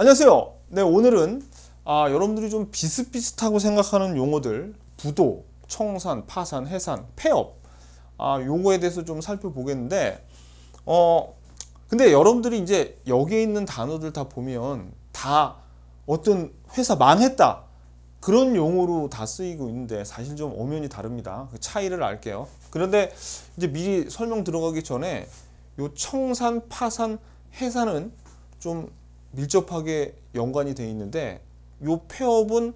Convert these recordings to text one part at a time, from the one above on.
안녕하세요. 네, 오늘은 아, 여러분들이 좀 비슷비슷하고 생각하는 용어들 부도, 청산, 파산, 해산, 폐업 아, 요거에 대해서 좀 살펴보겠는데 어 근데 여러분들이 이제 여기에 있는 단어들 다 보면 다 어떤 회사 망했다 그런 용어로 다 쓰이고 있는데 사실 좀 엄연히 다릅니다. 그 차이를 알게요. 그런데 이제 미리 설명 들어가기 전에 요 청산, 파산, 해산은 좀 밀접하게 연관이 돼 있는데 요 폐업은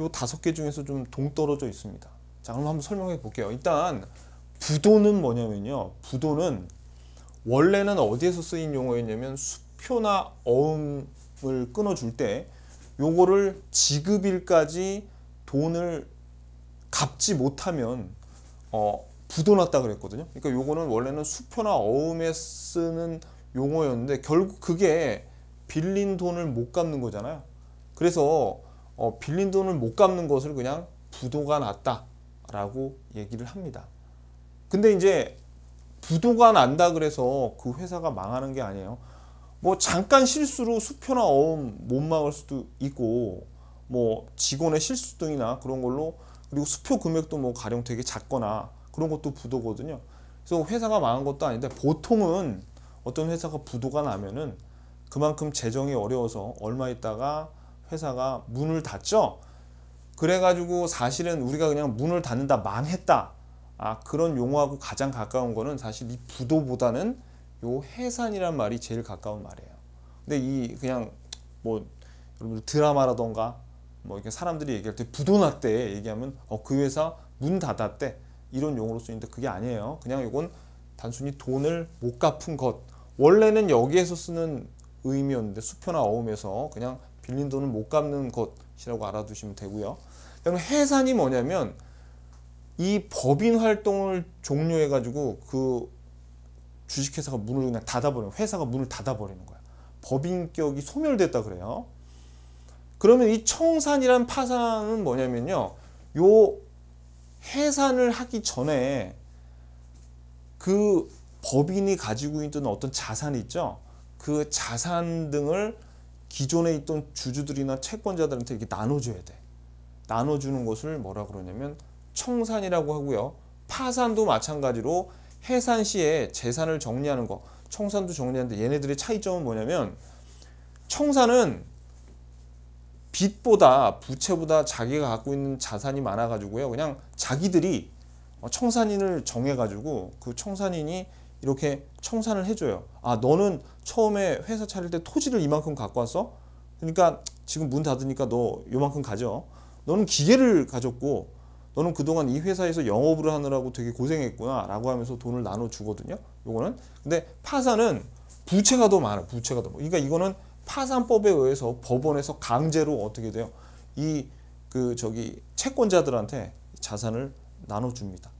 요 다섯 개 중에서 좀 동떨어져 있습니다. 자 그럼 한번 설명해 볼게요. 일단 부도는 뭐냐면요. 부도는 원래는 어디에서 쓰인 용어였냐면 수표나 어음을 끊어줄 때 요거를 지급일까지 돈을 갚지 못하면 어, 부도났다 그랬거든요. 그러니까 요거는 원래는 수표나 어음에 쓰는 용어였는데 결국 그게 빌린 돈을 못 갚는 거잖아요. 그래서 어, 빌린 돈을 못 갚는 것을 그냥 부도가 났다라고 얘기를 합니다. 근데 이제 부도가 난다 그래서 그 회사가 망하는 게 아니에요. 뭐 잠깐 실수로 수표나 어음 못 막을 수도 있고 뭐 직원의 실수 등이나 그런 걸로 그리고 수표 금액도 뭐 가령 되게 작거나 그런 것도 부도거든요. 그래서 회사가 망한 것도 아닌데 보통은 어떤 회사가 부도가 나면은 그만큼 재정이 어려워서 얼마 있다가 회사가 문을 닫죠. 그래가지고 사실은 우리가 그냥 문을 닫는다 망했다. 아 그런 용어하고 가장 가까운 거는 사실 이 부도보다는 요 해산이란 말이 제일 가까운 말이에요. 근데 이 그냥 뭐 여러분 드라마라던가 뭐 이렇게 사람들이 얘기할 때 부도났대 얘기하면 어 그 회사 문 닫았대 이런 용어로 쓰이는데 그게 아니에요. 그냥 이건 단순히 돈을 못 갚은 것. 원래는 여기에서 쓰는 의미였는데 수표나 어음에서 그냥 빌린 돈은 못 갚는 것이라고 알아두시면 되고요. 그다음 해산이 뭐냐면 이 법인 활동을 종료해 가지고 그 주식회사가 문을 그냥 닫아버리는 회사가 문을 닫아버리는 거야. 법인격이 소멸됐다 그래요. 그러면 이 청산이란 파산은 뭐냐면요. 요 해산을 하기 전에 그 법인이 가지고 있던 어떤 자산이 있죠. 그 자산 등을 기존에 있던 주주들이나 채권자들한테 이렇게 나눠줘야 돼. 나눠주는 것을 뭐라 그러냐면 청산이라고 하고요. 파산도 마찬가지로 해산 시에 재산을 정리하는 거. 청산도 정리하는데 얘네들의 차이점은 뭐냐면 청산은 빚보다 부채보다 자기가 갖고 있는 자산이 많아가지고요. 그냥 자기들이 어, 청산인을 정해가지고 그 청산인이 이렇게 청산을 해줘요. 아 너는 처음에 회사 차릴 때 토지를 이만큼 갖고 왔어? 그러니까 지금 문 닫으니까 너 요만큼 가져. 너는 기계를 가졌고 너는 그동안 이 회사에서 영업을 하느라고 되게 고생했구나 라고 하면서 돈을 나눠주거든요. 요거는 근데 파산은 부채가 더 많아. 부채가 더. 그러니까 이거는 파산법에 의해서 법원에서 강제로 어떻게 돼요? 이 그 저기 채권자들한테 자산을 나눠줍니다.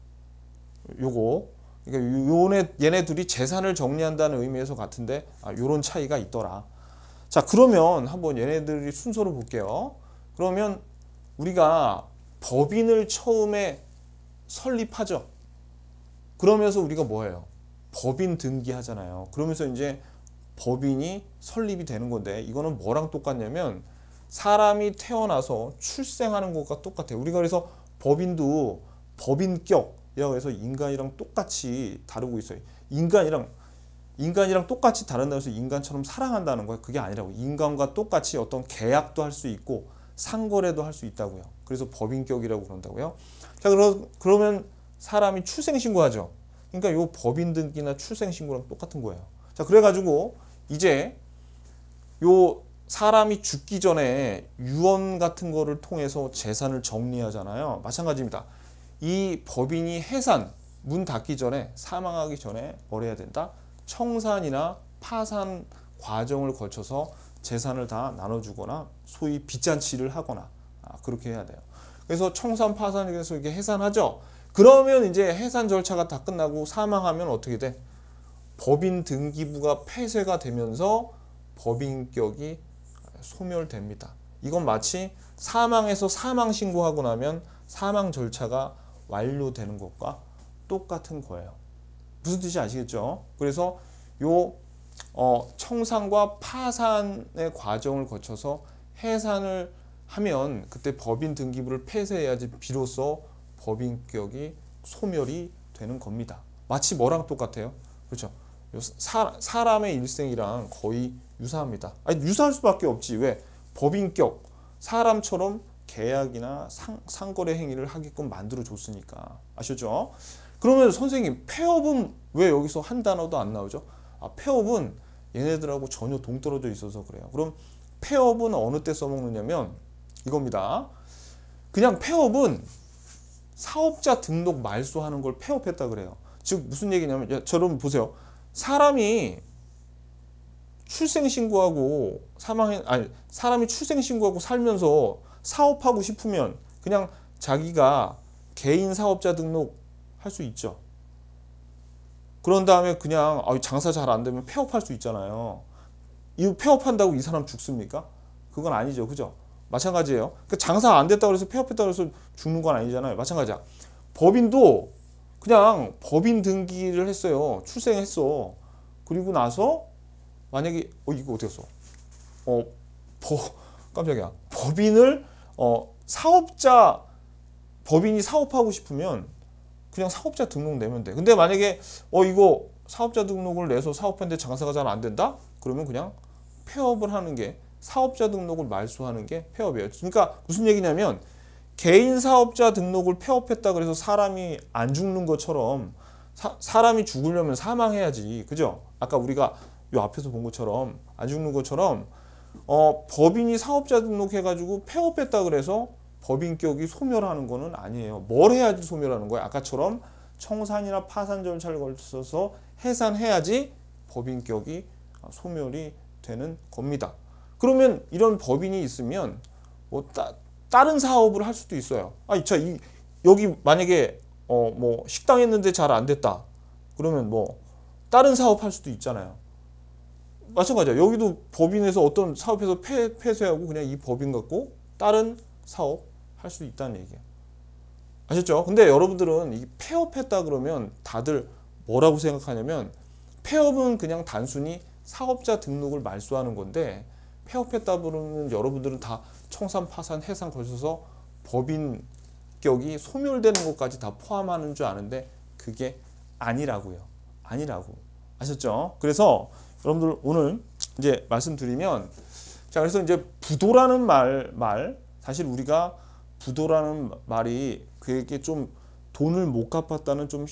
요거 그러니까 요네, 얘네 둘이 재산을 정리한다는 의미에서 같은데 아, 요런 차이가 있더라. 자 그러면 한번 얘네들이 순서를 볼게요. 그러면 우리가 법인을 처음에 설립하죠. 그러면서 우리가 뭐예요? 법인 등기하잖아요. 그러면서 이제 법인이 설립이 되는 건데 이거는 뭐랑 똑같냐면 사람이 태어나서 출생하는 것과 똑같아요. 우리가 그래서 법인도 법인격 이라고 해서 인간이랑 똑같이 다루고 있어요. 인간이랑 인간이랑 똑같이 다른다고 해서 인간처럼 사랑한다는 거야. 그게 아니라고. 인간과 똑같이 어떤 계약도 할 수 있고 상거래도 할 수 있다고요. 그래서 법인격이라고 그런다고요. 자, 그러, 그러면 사람이 출생신고하죠. 그러니까 요 법인 등기나 출생신고랑 똑같은 거예요. 자, 그래가지고 이제 요 사람이 죽기 전에 유언 같은 거를 통해서 재산을 정리하잖아요. 마찬가지입니다. 이 법인이 해산, 문 닫기 전에 사망하기 전에 뭘 해야 된다? 청산이나 파산 과정을 거쳐서 재산을 다 나눠주거나 소위 빚잔치를 하거나 아, 그렇게 해야 돼요. 그래서 청산 파산에서 이게 해산하죠. 그러면 이제 해산 절차가 다 끝나고 사망하면 어떻게 돼? 법인 등기부가 폐쇄가 되면서 법인격이 소멸됩니다. 이건 마치 사망해서 사망 신고하고 나면 사망 절차가 완료되는 것과 똑같은 거예요. 무슨 뜻이 아시겠죠? 그래서 요 어, 청산과 파산의 과정을 거쳐서 해산을 하면 그때 법인 등기부를 폐쇄해야지 비로소 법인격이 소멸이 되는 겁니다. 마치 뭐랑 똑같아요? 그렇죠. 사, 사람의 일생이랑 거의 유사합니다. 아니, 유사할 수밖에 없지. 왜? 법인격, 사람처럼 계약이나 상, 상거래 행위를 하게끔 만들어 줬으니까 아셨죠? 그러면 선생님 폐업은 왜 여기서 한 단어도 안 나오죠? 아, 폐업은 얘네들하고 전혀 동떨어져 있어서 그래요. 그럼 폐업은 어느 때 써먹느냐면 이겁니다. 그냥 폐업은 사업자 등록 말소하는 걸 폐업했다 그래요. 즉 무슨 얘기냐면 야, 여러분 보세요. 사람이 출생신고하고 사망 아니 사람이 출생신고하고 살면서 사업하고 싶으면 그냥 자기가 개인 사업자 등록 할 수 있죠. 그런 다음에 그냥 아, 장사 잘 안 되면 폐업할 수 있잖아요. 이 폐업한다고 이 사람 죽습니까? 그건 아니죠. 그죠? 마찬가지예요. 그러니까 장사 안 됐다고 해서 폐업했다고 해서 죽는 건 아니잖아요. 마찬가지야. 법인도 그냥 법인 등기를 했어요. 출생했어. 그리고 나서 만약에 어 이거 어떻게 했어? 어 버, 깜짝이야. 법인을 어, 사업자 법인이 사업하고 싶으면 그냥 사업자 등록 내면 돼. 근데 만약에 어 이거 사업자 등록을 내서 사업했는데 장사가 잘 안 된다? 그러면 그냥 폐업을 하는 게 사업자 등록을 말소하는 게 폐업이에요. 그러니까 무슨 얘기냐면 개인 사업자 등록을 폐업했다 그래서 사람이 안 죽는 것처럼 사, 람이 죽으려면 사망해야지. 그죠? 아까 우리가 요 앞에서 본 것처럼 안 죽는 것처럼 어, 법인이 사업자 등록해가지고 폐업했다 그래서 법인격이 소멸하는 거는 아니에요. 뭘 해야지 소멸하는 거야? 아까처럼 청산이나 파산 절차를 걸쳐서 해산해야지 법인격이 소멸이 되는 겁니다. 그러면 이런 법인이 있으면 뭐 따, 다른 사업을 할 수도 있어요. 아, 자, 이, 여기 만약에 어, 뭐 식당 했는데 잘 안 됐다. 그러면 뭐 다른 사업 할 수도 있잖아요. 마찬가지야. 여기도 법인에서 어떤 사업에서 폐, 폐쇄하고 그냥 이 법인 갖고 다른 사업 할 수 있다는 얘기야. 아셨죠? 근데 여러분들은 이 폐업했다 그러면 다들 뭐라고 생각하냐면 폐업은 그냥 단순히 사업자 등록을 말소하는 건데 폐업했다 그러면 여러분들은 다 청산, 파산, 해산거쳐서 법인격이 소멸되는 것까지 다 포함하는 줄 아는데 그게 아니라고요. 아니라고. 아셨죠? 그래서 여러분들 오늘 이제 말씀드리면 자 그래서 이제 부도라는 말 말 사실 우리가 부도라는 말이 그에게 좀 돈을 못 갚았다는 좀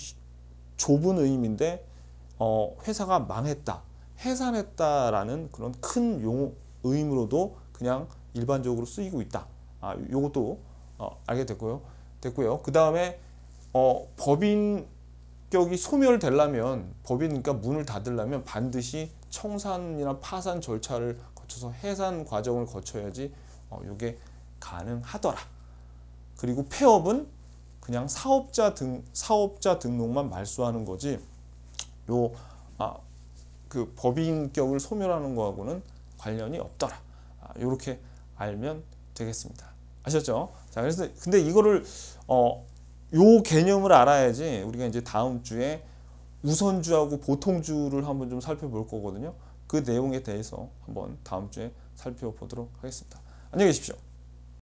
좁은 의미인데 어, 회사가 망했다 해산했다라는 그런 큰 용어 의미로도 그냥 일반적으로 쓰이고 있다 아 요것도 어, 알게 됐고요 됐고요 그 다음에 어, 법인 격이 소멸되려면 법인 그러니까 문을 닫으려면 반드시 청산이나 파산 절차를 거쳐서 해산 과정을 거쳐야지 어, 이게 가능하더라. 그리고 폐업은 그냥 사업자 등 사업자 등록만 말소하는 거지. 요 아, 그 법인격을 소멸하는 거하고는 관련이 없더라. 아, 요렇게 알면 되겠습니다. 아셨죠? 자, 그래서 근데 이거를 어 요 개념을 알아야지 우리가 이제 다음 주에 우선주하고 보통주를 한번 좀 살펴볼 거거든요. 그 내용에 대해서 한번 다음 주에 살펴보도록 하겠습니다. 안녕히 계십시오.